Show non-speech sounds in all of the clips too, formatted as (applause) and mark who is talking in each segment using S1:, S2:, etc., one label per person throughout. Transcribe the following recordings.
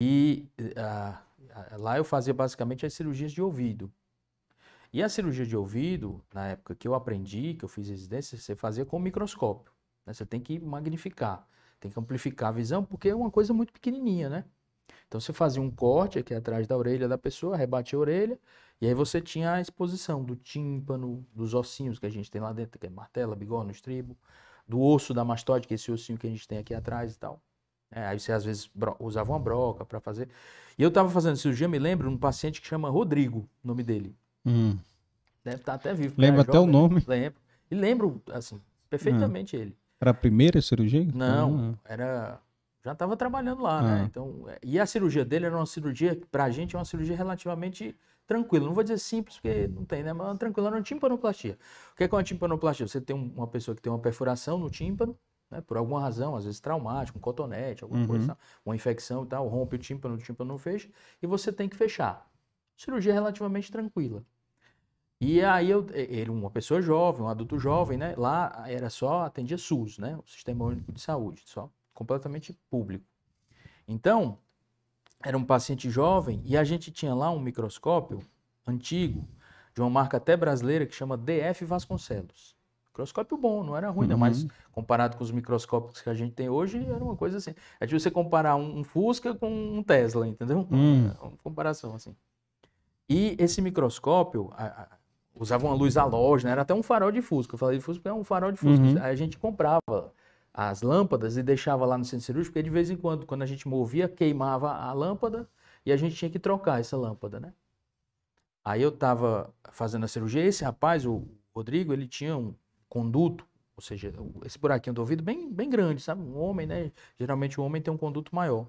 S1: E eh, lá eu fazia basicamente as cirurgias de ouvido. E a cirurgia de ouvido, na época que eu aprendi, que eu fiz residência, você fazia com microscópio. Né? Você tem que magnificar, tem que amplificar a visão, porque é uma coisa muito pequenininha, né? Então você fazia um corte aqui atrás da orelha da pessoa, rebate a orelha, e aí você tinha a exposição do tímpano, dos ossinhos que a gente tem lá dentro, que é martela, bigorna, estribo, do osso da mastóide, que é esse ossinho que a gente tem aqui atrás e tal. É, aí você às vezes usava uma broca para fazer. E eu estava fazendo cirurgia, me lembro, um paciente que chama Rodrigo, o nome dele. Hum. Deve estar tá até vivo. Lembra até jovem, o né? nome? Lembro. E lembro, assim, perfeitamente ele. Era a primeira cirurgia? Não, ah. era. Já estava trabalhando lá, né? ah. né? Então, e a cirurgia dele era uma cirurgia, para a gente, é uma cirurgia relativamente tranquila. Não vou dizer simples, porque não tem, né? Mas tranquila, era uma timpanoplastia. O que é, que é uma timpanoplastia? Você tem uma pessoa que tem uma perfuração no tímpano, né, por alguma razão, às vezes traumático, um cotonete, alguma uhum. coisa, uma infecção e tal, rompe o tímpano, o tímpano não fecha, e você tem que fechar. Cirurgia relativamente tranquila. E aí eu, ele, uma pessoa jovem, um adulto jovem, né? Lá era só atendia SUS, né? O Sistema Único de Saúde, só completamente público. Então, era um paciente jovem e a gente tinha lá um microscópio antigo de uma marca até brasileira que chama DF Vasconcelos microscópio bom, não era ruim, né? uhum. não, mas comparado com os microscópios que a gente tem hoje, era uma coisa assim. É tipo você comparar um, um Fusca com um Tesla, entendeu? Uhum. uma comparação assim. E esse microscópio a, a, usava uma luz halógena, né? era até um farol de Fusca. Eu falei de Fusca, é um farol de Fusca. Uhum. Aí a gente comprava as lâmpadas e deixava lá no centro cirúrgico, porque de vez em quando, quando a gente movia, queimava a lâmpada e a gente tinha que trocar essa lâmpada, né? Aí eu estava fazendo a cirurgia, esse rapaz, o Rodrigo, ele tinha um, conduto, ou seja, esse buraquinho do ouvido bem, bem grande, sabe? Um homem, né? Geralmente o homem tem um conduto maior.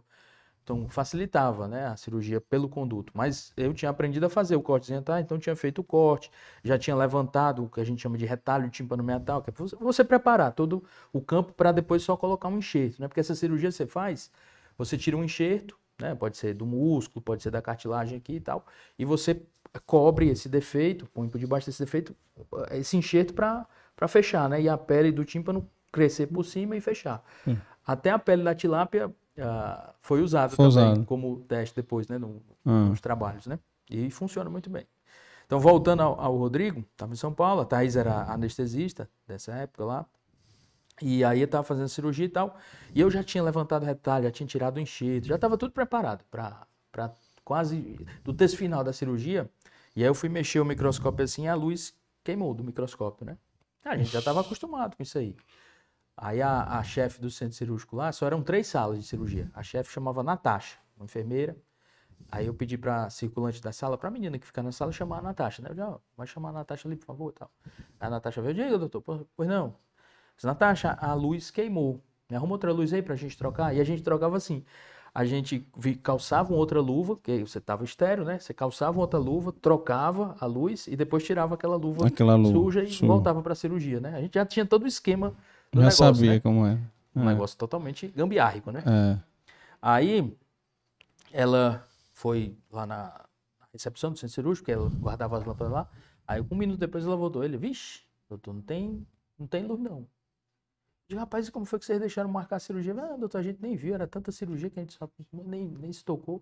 S1: Então facilitava, né, a cirurgia pelo conduto. Mas eu tinha aprendido a fazer o corte dental, tá? então tinha feito o corte, já tinha levantado o que a gente chama de retalho timpano-metal, que é você preparar todo o campo para depois só colocar um enxerto, né? Porque essa cirurgia você faz, você tira um enxerto, né? Pode ser do músculo, pode ser da cartilagem aqui e tal, e você cobre esse defeito, põe por debaixo desse defeito, esse enxerto para para fechar, né? E a pele do tímpano crescer por cima e fechar. Hum. Até a pele da tilápia ah, foi usada também usado. como teste depois, né? No, hum. Nos trabalhos, né? E funciona muito bem. Então, voltando ao, ao Rodrigo, estava em São Paulo, a Thais era anestesista dessa época lá. E aí eu estava fazendo cirurgia e tal. E eu já tinha levantado o retalho, já tinha tirado o enxerto, já estava tudo preparado para quase. Do texto final da cirurgia. E aí eu fui mexer o microscópio assim e a luz queimou do microscópio, né? Ah, a gente já estava acostumado com isso aí. Aí a, a chefe do centro cirúrgico lá, só eram três salas de cirurgia. A chefe chamava Natasha, uma enfermeira. Aí eu pedi para circulante da sala, para a menina que fica na sala, chamar a Natasha. Né? Eu já, vai chamar a Natasha ali, por favor. Tal. Aí a Natasha veio, diga, doutor, pois não. Disse, Natasha, a luz queimou. Me arruma outra luz aí para a gente trocar. E a gente trocava assim a gente calçava uma outra luva, que você estava estéreo, né? Você calçava uma outra luva, trocava a luz e depois tirava aquela luva, aquela luva suja e voltava para a cirurgia, né? A gente já tinha todo o esquema do já negócio, sabia né? como era. É. Um é. negócio totalmente gambiárrico, né? É. Aí ela foi lá na recepção do centro cirúrgico, que ela guardava as lâmpadas lá. Aí um minuto depois ela voltou. Ele, vixe, doutor, não tem, não tem luz não. Digo, rapaz, como foi que vocês deixaram marcar a cirurgia? Ah, doutor, a gente nem viu, era tanta cirurgia que a gente só, nem, nem se tocou.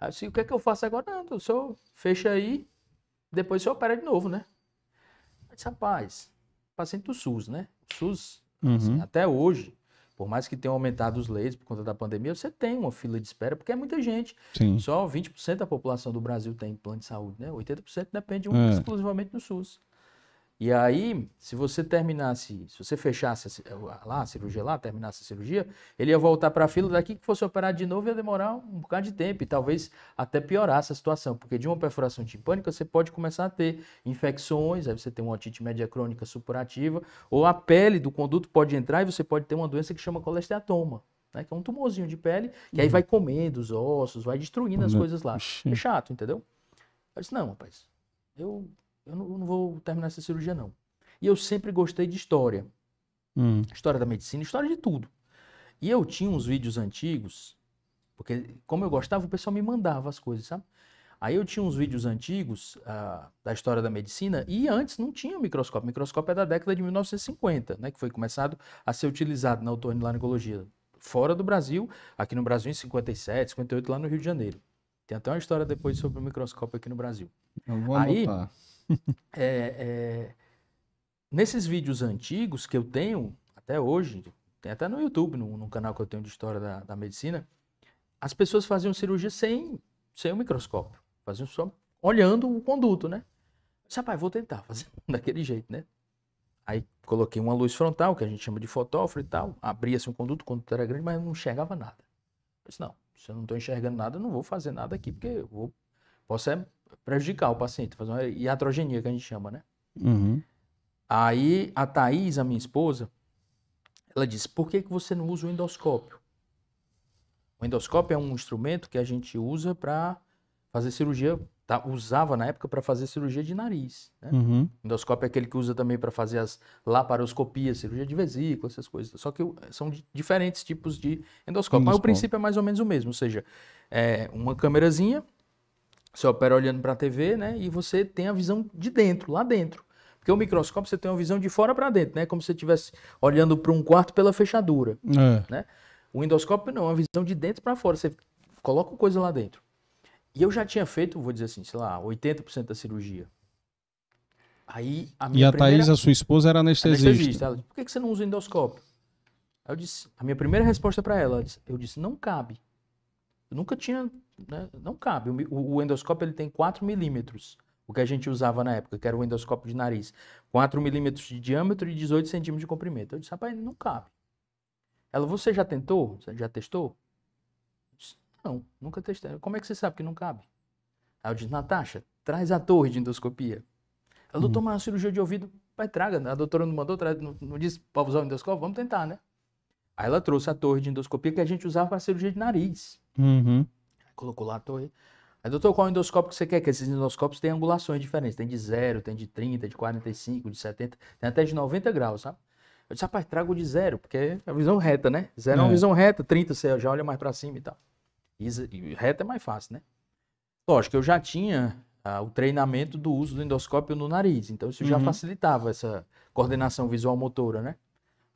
S1: Aí eu o que é que eu faço agora? Não, ah, o senhor fecha aí, depois o senhor opera de novo, né? Eu disse, rapaz, paciente do SUS, né? SUS, assim, uhum. assim, até hoje, por mais que tenham aumentado os leitos por conta da pandemia, você tem uma fila de espera, porque é muita gente. Sim. Só 20% da população do Brasil tem plano de saúde, né? 80% depende é. exclusivamente do SUS. E aí, se você terminasse, se você fechasse lá a cirurgia lá, terminasse a cirurgia, ele ia voltar para a fila, daqui que fosse operar de novo ia demorar um bocado de tempo e talvez até piorasse a situação, porque de uma perfuração timpânica você pode começar a ter infecções, aí você tem uma otite média crônica supurativa, ou a pele do conduto pode entrar e você pode ter uma doença que chama colesteatoma. Né, que é um tumorzinho de pele, que uhum. aí vai comendo os ossos, vai destruindo as uhum. coisas lá. É chato, entendeu? Eu disse, não, rapaz, eu eu não, eu não vou terminar essa cirurgia, não. E eu sempre gostei de história. Hum. História da medicina, história de tudo. E eu tinha uns vídeos antigos, porque como eu gostava, o pessoal me mandava as coisas, sabe? Aí eu tinha uns vídeos antigos uh, da história da medicina e antes não tinha microscópio. O microscópio é da década de 1950, né, que foi começado a ser utilizado na otorrinolaringologia fora do Brasil, aqui no Brasil em 57, 58, lá no Rio de Janeiro. Tem até uma história depois sobre o microscópio aqui no Brasil. Eu vou anotar. Aí, (laughs) é, é, nesses vídeos antigos que eu tenho, até hoje, tem até no YouTube, num, canal que eu tenho de história da, da medicina, as pessoas faziam cirurgia sem, sem o microscópio. Faziam só olhando o conduto, né? Eu disse, rapaz, vou tentar fazer (laughs) daquele jeito, né? Aí coloquei uma luz frontal, que a gente chama de fotóforo e tal. Abria-se um conduto, o conduto era grande, mas não enxergava nada. Eu disse, não, se eu não estou enxergando nada, eu não vou fazer nada aqui, porque eu vou, posso é prejudicar o paciente, fazer uma iatrogenia, que a gente chama, né? Uhum. Aí a Thaís, a minha esposa, ela disse: por que, que você não usa o endoscópio? O endoscópio é um instrumento que a gente usa para fazer cirurgia, tá? usava na época para fazer cirurgia de nariz. Né? Uhum. Endoscópio é aquele que usa também para fazer as laparoscopias, cirurgia de vesícula, essas coisas. Só que são diferentes tipos de endoscópio. endoscópio. Mas o princípio é mais ou menos o mesmo, ou seja, é uma câmerazinha você opera olhando para a TV, né? E você tem a visão de dentro, lá dentro. Porque o microscópio você tem uma visão de fora para dentro, né? Como se você estivesse olhando para um quarto pela fechadura, é. né? O endoscópio não, é uma visão de dentro para fora. Você coloca coisa lá dentro. E eu já tinha feito, vou dizer assim, sei lá, 80% da cirurgia. Aí a minha E a primeira... Thaís, a sua esposa, era anestesista. anestesista. Ela disse, por que você não usa endoscópio? Eu disse, a minha primeira resposta para ela, eu disse, não cabe. Nunca tinha, né? não cabe. O, o endoscópio ele tem 4 milímetros, o que a gente usava na época, que era o endoscópio de nariz. 4 milímetros de diâmetro e 18 centímetros de comprimento. Eu disse, rapaz, não cabe. Ela, você já tentou? Você já testou? Disse, não, nunca testei. Como é que você sabe que não cabe? Aí eu disse, Natasha, traz a torre de endoscopia. Ela, doutor, uma uhum. cirurgia de ouvido, vai traga. A doutora não mandou, não, não disse para usar o endoscópio, vamos tentar, né? Aí ela trouxe a torre de endoscopia que a gente usava para cirurgia de nariz. Uhum. Colocou lá a torre. Aí, doutor, qual endoscópio que você quer? Que esses endoscópios têm angulações diferentes. Tem de 0, tem de 30, de 45, de 70, tem até de 90 graus, sabe? Eu disse, rapaz, trago de zero, porque é a visão reta, né? Zero é, uma é. visão reta, 30 você já olha mais para cima e tal. E, e reta é mais fácil, né? Lógico, eu já tinha ah, o treinamento do uso do endoscópio no nariz, então isso uhum. já facilitava essa coordenação visual motora, né?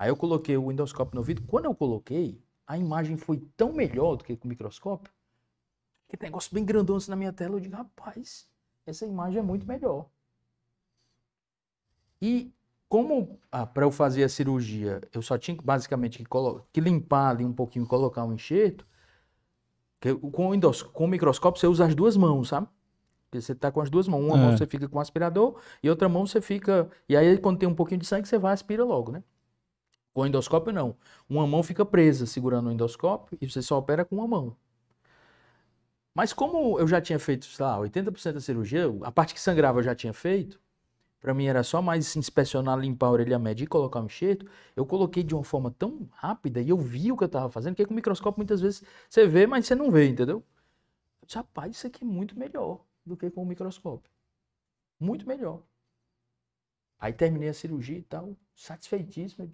S1: Aí eu coloquei o endoscópio no ouvido. Quando eu coloquei, a imagem foi tão melhor do que com o microscópio. Que negócio bem grandão assim na minha tela. Eu digo, rapaz, essa imagem é muito melhor. E como ah, para eu fazer a cirurgia, eu só tinha basicamente que, que limpar ali um pouquinho, e colocar um enxerto. Que com, o com o microscópio você usa as duas mãos, sabe? Porque você tá com as duas mãos. Uma é. mão você fica com o aspirador e outra mão você fica. E aí, quando tem um pouquinho de sangue, você vai aspira logo, né? Com o endoscópio, não. Uma mão fica presa segurando o endoscópio e você só opera com uma mão. Mas como eu já tinha feito, sei lá, 80% da cirurgia, a parte que sangrava eu já tinha feito, para mim era só mais inspecionar, limpar a orelha média e colocar um enxerto, eu coloquei de uma forma tão rápida e eu vi o que eu estava fazendo, que com o microscópio muitas vezes você vê, mas você não vê, entendeu? Eu disse, rapaz, isso aqui é muito melhor do que com o microscópio. Muito melhor. Aí terminei a cirurgia e tal, satisfeitíssimo.